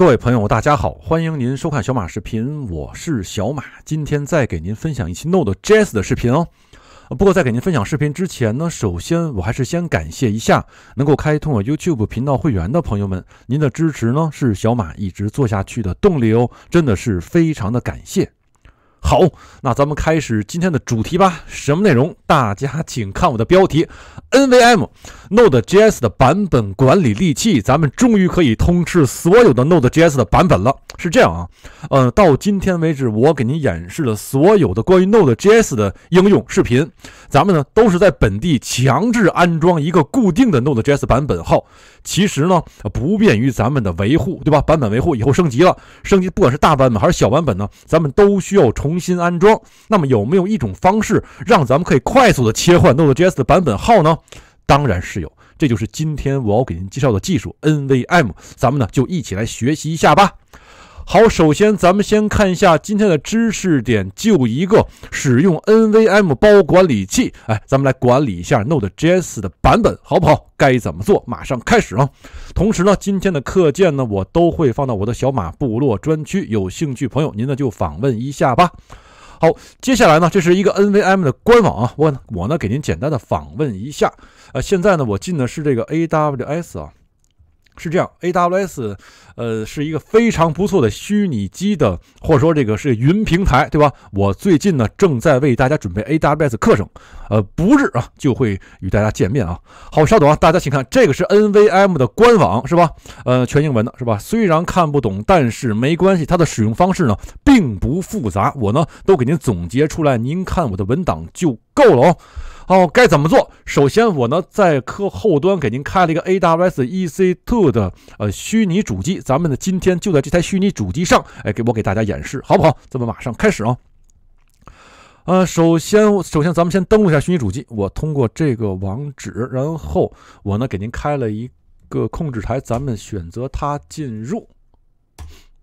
各位朋友，大家好，欢迎您收看小马视频，我是小马，今天再给您分享一期 Node.js 的视频哦。不过在给您分享视频之前呢，首先我还是先感谢一下能够开通我 YouTube 频道会员的朋友们，您的支持呢是小马一直做下去的动力哦，真的是非常的感谢。好，那咱们开始今天的主题吧。什么内容？大家请看我的标题：NVM Node.js 的版本管理利器。咱们终于可以通吃所有的 Node.js 的版本了。是这样啊？呃，到今天为止，我给您演示了所有的关于 Node.js 的应用视频。咱们呢，都是在本地强制安装一个固定的 Node.js 版本号。其实呢，不便于咱们的维护，对吧？版本维护以后升级了，升级不管是大版本还是小版本呢，咱们都需要重。重新安装，那么有没有一种方式让咱们可以快速的切换 Node.js 的版本号呢？当然是有，这就是今天我要给您介绍的技术 NVM。咱们呢就一起来学习一下吧。好，首先咱们先看一下今天的知识点，就一个使用 NVM 包管理器。哎，咱们来管理一下 Node.js 的版本，好不好？该怎么做？马上开始啊！同时呢，今天的课件呢，我都会放到我的小马部落专区，有兴趣朋友您呢就访问一下吧。好，接下来呢，这是一个 NVM 的官网啊，我我呢给您简单的访问一下。呃，现在呢，我进的是这个 AWS 啊。是这样，AWS，呃，是一个非常不错的虚拟机的，或者说这个是云平台，对吧？我最近呢正在为大家准备 AWS 课程，呃，不日啊就会与大家见面啊。好，稍等啊，大家请看这个是 NVM 的官网是吧？呃，全英文的是吧？虽然看不懂，但是没关系，它的使用方式呢并不复杂，我呢都给您总结出来，您看我的文档就够了哦。哦，该怎么做？首先，我呢在科后端给您开了一个 AWS EC2 的呃虚拟主机，咱们呢今天就在这台虚拟主机上，哎，给我给大家演示，好不好？咱们马上开始啊。呃，首先，首先咱们先登录一下虚拟主机，我通过这个网址，然后我呢给您开了一个控制台，咱们选择它进入，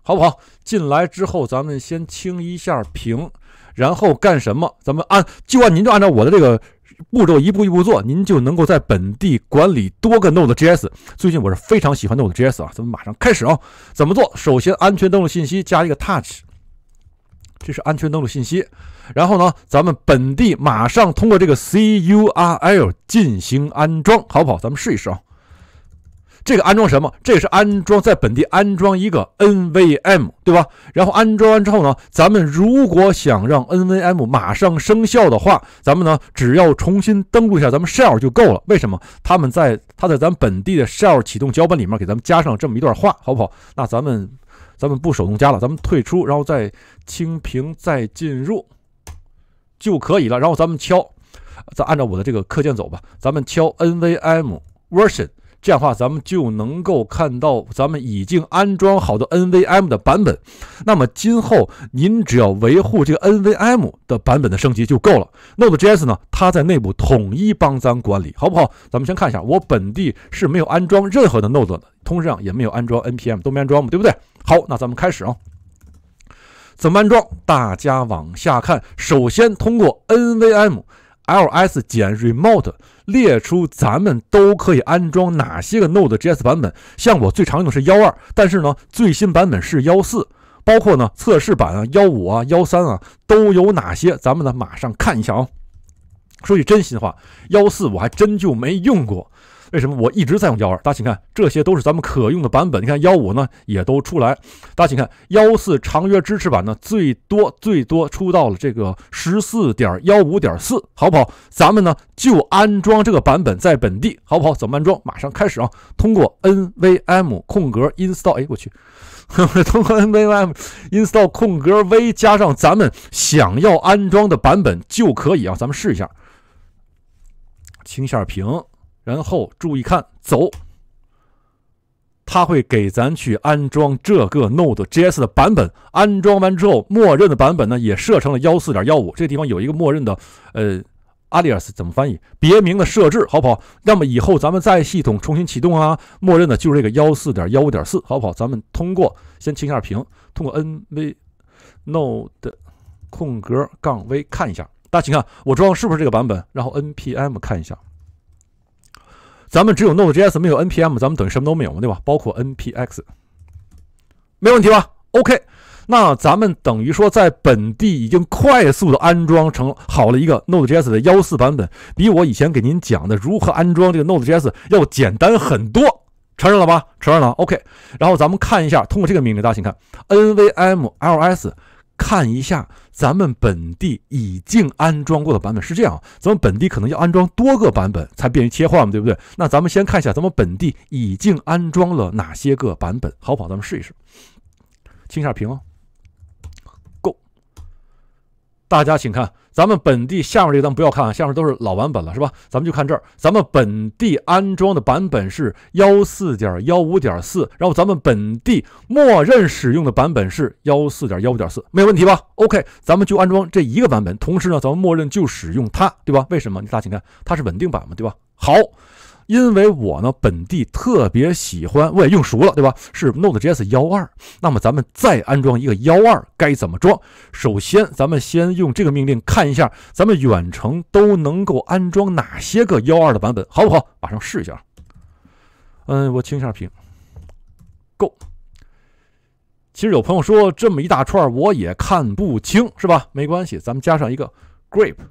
好不好？进来之后，咱们先清一下屏，然后干什么？咱们按就按您就按照我的这个。步骤一步一步做，您就能够在本地管理多个 Node.js。最近我是非常喜欢 Node.js 啊！咱们马上开始啊！怎么做？首先安全登录信息加一个 touch，这是安全登录信息。然后呢，咱们本地马上通过这个 curl 进行安装，好不好？咱们试一试啊！这个安装什么？这是安装在本地安装一个 NVM，对吧？然后安装完之后呢，咱们如果想让 NVM 马上生效的话，咱们呢只要重新登录一下咱们 Shell 就够了。为什么？他们在他在咱本地的 Shell 启动脚本里面给咱们加上这么一段话，好不好？那咱们咱们不手动加了，咱们退出，然后再清屏再进入就可以了。然后咱们敲，再按照我的这个课件走吧。咱们敲 NVM version。这样的话，咱们就能够看到咱们已经安装好的 NVM 的版本。那么今后您只要维护这个 NVM 的版本的升级就够了。Node.js 呢，它在内部统一帮咱管理，好不好？咱们先看一下，我本地是没有安装任何的 Node 的，通上也没有安装 NPM，都没安装嘛，对不对？好，那咱们开始啊，怎么安装？大家往下看。首先通过 NVM。ls 减 remote 列出咱们都可以安装哪些个 node.js 版本。像我最常用的是幺二，但是呢，最新版本是幺四，包括呢测试版啊、幺五啊、幺三啊都有哪些？咱们呢马上看一下啊。说句真心话，幺四我还真就没用过。为什么我一直在用幺二？大家请看，这些都是咱们可用的版本。你看幺五呢，也都出来。大家请看幺四长约支持版呢，最多最多出到了这个十四点幺五点四，好不好？咱们呢就安装这个版本在本地，好不好？怎么安装？马上开始啊！通过 NVM 空格 install，哎，我去，通过 NVM install 空格 v 加上咱们想要安装的版本就可以啊。咱们试一下，清下屏。然后注意看，走，他会给咱去安装这个 Node.js 的版本。安装完之后，默认的版本呢也设成了幺四点幺五。这地方有一个默认的，呃，Alias 怎么翻译？别名的设置，好不好？那么以后咱们在系统重新启动啊，默认的就是这个幺四点幺五点四，好不好？咱们通过先清一下屏，通过 n v node 空格杠 v 看一下，大家请看我装是不是这个版本？然后 n p m 看一下。咱们只有 Node.js 没有 NPM，咱们等于什么都没有嘛，对吧？包括 Npx，没问题吧？OK，那咱们等于说在本地已经快速的安装成好了一个 Node.js 的幺四版本，比我以前给您讲的如何安装这个 Node.js 要简单很多，承认了吧？承认了？OK，然后咱们看一下，通过这个命令，大家请看 NVM ls。看一下咱们本地已经安装过的版本是这样，咱们本地可能要安装多个版本才便于切换嘛，对不对？那咱们先看一下咱们本地已经安装了哪些个版本，好，不好？咱们试一试，清一下屏哦。大家请看，咱们本地下面这个咱们不要看啊，下面都是老版本了，是吧？咱们就看这儿，咱们本地安装的版本是幺四点幺五点四，然后咱们本地默认使用的版本是幺四点幺五点四，没有问题吧？OK，咱们就安装这一个版本，同时呢，咱们默认就使用它，对吧？为什么？你大家请看，它是稳定版嘛，对吧？好。因为我呢本地特别喜欢，我也用熟了，对吧？是 Node.js 幺二。那么咱们再安装一个幺二，该怎么装？首先，咱们先用这个命令看一下，咱们远程都能够安装哪些个幺二的版本，好不好？马上试一下。嗯，我清一下屏。Go。其实有朋友说这么一大串我也看不清，是吧？没关系，咱们加上一个 grep。e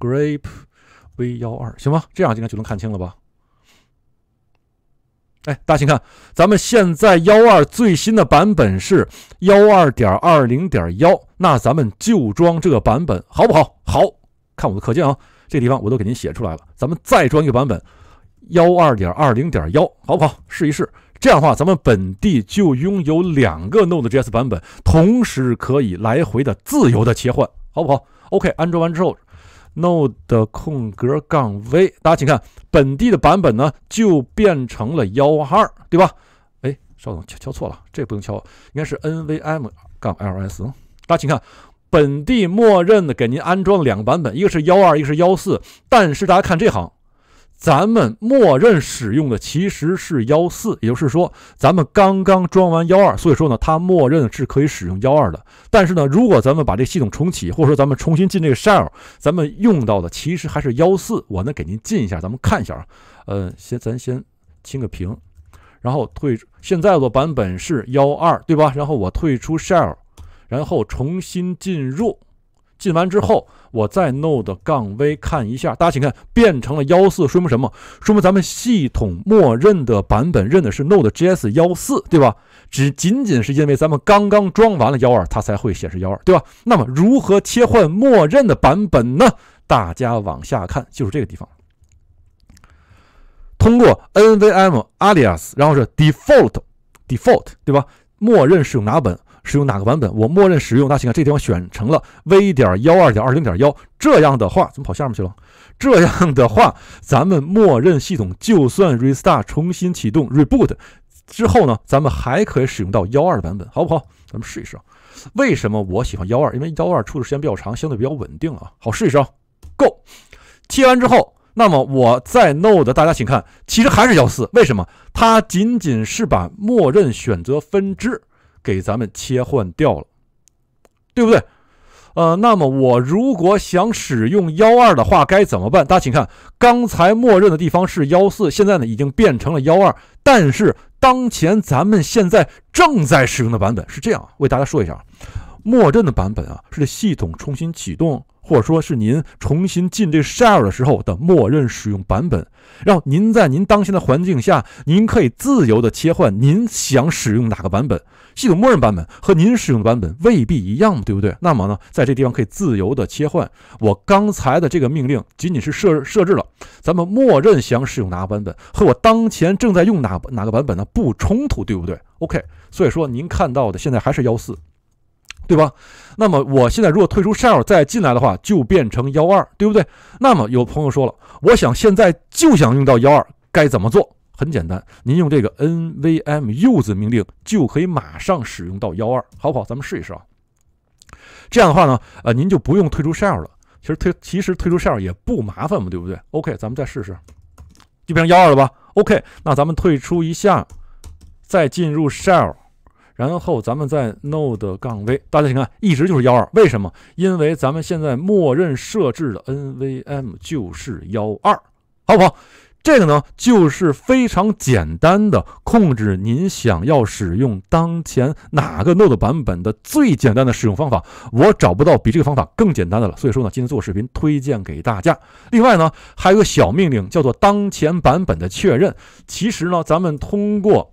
g r a p e v 幺二行吗？这样应该就能看清了吧？哎，大家请看，咱们现在幺二最新的版本是幺二点二零点幺，那咱们就装这个版本好不好？好看我的课件啊，这地方我都给您写出来了。咱们再装一个版本幺二点二零点幺，好不好？试一试。这样的话，咱们本地就拥有两个 Node.js 版本，同时可以来回的自由的切换，好不好？OK，安装完之后。node 空格杠 v，大家请看本地的版本呢，就变成了幺二，对吧？哎，稍等，敲敲错了，这不用敲，应该是 nvm 杠 ls。大家请看本地默认的给您安装两个版本，一个是幺二，一个是幺四。但是大家看这行。咱们默认使用的其实是幺四，也就是说，咱们刚刚装完幺二，所以说呢，它默认是可以使用幺二的。但是呢，如果咱们把这系统重启，或者说咱们重新进这个 shell，咱们用到的其实还是幺四。我呢，给您进一下，咱们看一下啊。呃，先咱先清个屏，然后退现在的版本是幺二，对吧？然后我退出 shell，然后重新进入。进完之后，我再 Node 杠 V 看一下，大家请看，变成了幺四，说明什么？说明咱们系统默认的版本认的是 Node JS 幺四，对吧？只仅仅是因为咱们刚刚装完了幺二，它才会显示幺二，对吧？那么如何切换默认的版本呢？大家往下看，就是这个地方，通过 NVM Alias，然后是 Default Default，对吧？默认是用哪本？使用哪个版本？我默认使用。那请看，这地方选成了 v 点幺二点二零点幺。这样的话，怎么跑下面去了？这样的话，咱们默认系统就算 restart 重新启动 reboot 之后呢，咱们还可以使用到幺二的版本，好不好？咱们试一试。为什么我喜欢幺二？因为幺二出的时间比较长，相对比较稳定啊。好，试一试。Go，切完之后，那么我在 Node，大家请看，其实还是幺四。为什么？它仅仅是把默认选择分支。给咱们切换掉了，对不对？呃，那么我如果想使用幺二的话，该怎么办？大家请看，刚才默认的地方是幺四，现在呢已经变成了幺二。但是当前咱们现在正在使用的版本是这样，为大家说一下默认的版本啊是系统重新启动。或者说是您重新进这 shell 的时候的默认使用版本，让您在您当前的环境下，您可以自由的切换您想使用哪个版本。系统默认版本和您使用的版本未必一样，对不对？那么呢，在这地方可以自由的切换。我刚才的这个命令仅仅是设设置了咱们默认想使用哪个版本，和我当前正在用哪哪个版本呢不冲突，对不对？OK，所以说您看到的现在还是幺四。对吧？那么我现在如果退出 shell 再进来的话，就变成幺二，对不对？那么有朋友说了，我想现在就想用到幺二，该怎么做？很简单，您用这个 n v m use 命令就可以马上使用到幺二，好不好？咱们试一试啊。这样的话呢，呃，您就不用退出 shell 了。其实退，其实退出 shell 也不麻烦嘛，对不对？OK，咱们再试试，就变成幺二了吧？OK，那咱们退出一下，再进入 shell。然后咱们在 node. 杠 v，大家请看，一直就是幺二，为什么？因为咱们现在默认设置的 NVM 就是幺二。好不好？这个呢，就是非常简单的控制您想要使用当前哪个 Node 版本的最简单的使用方法。我找不到比这个方法更简单的了。所以说呢，今天做视频推荐给大家。另外呢，还有个小命令叫做当前版本的确认。其实呢，咱们通过。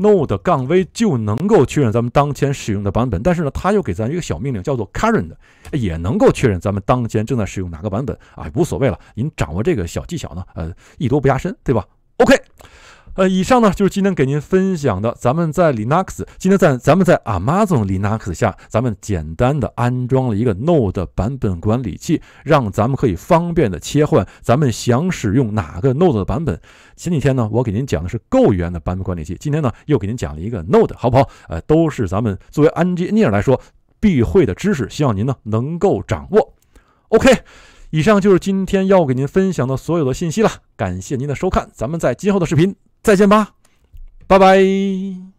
node 杠 v 就能够确认咱们当前使用的版本，但是呢，它又给咱一个小命令叫做 current，也能够确认咱们当前正在使用哪个版本啊，无所谓了。您掌握这个小技巧呢，呃，艺多不压身，对吧？OK。呃，以上呢就是今天给您分享的，咱们在 Linux，今天在咱们在 Amazon Linux 下，咱们简单的安装了一个 Node 版本管理器，让咱们可以方便的切换，咱们想使用哪个 Node 的版本。前几天呢，我给您讲的是 Go 语言的版本管理器，今天呢又给您讲了一个 Node，好不好？呃，都是咱们作为 engineer 来说必会的知识，希望您呢能够掌握。OK，以上就是今天要给您分享的所有的信息了，感谢您的收看，咱们在今后的视频。再见吧，拜拜。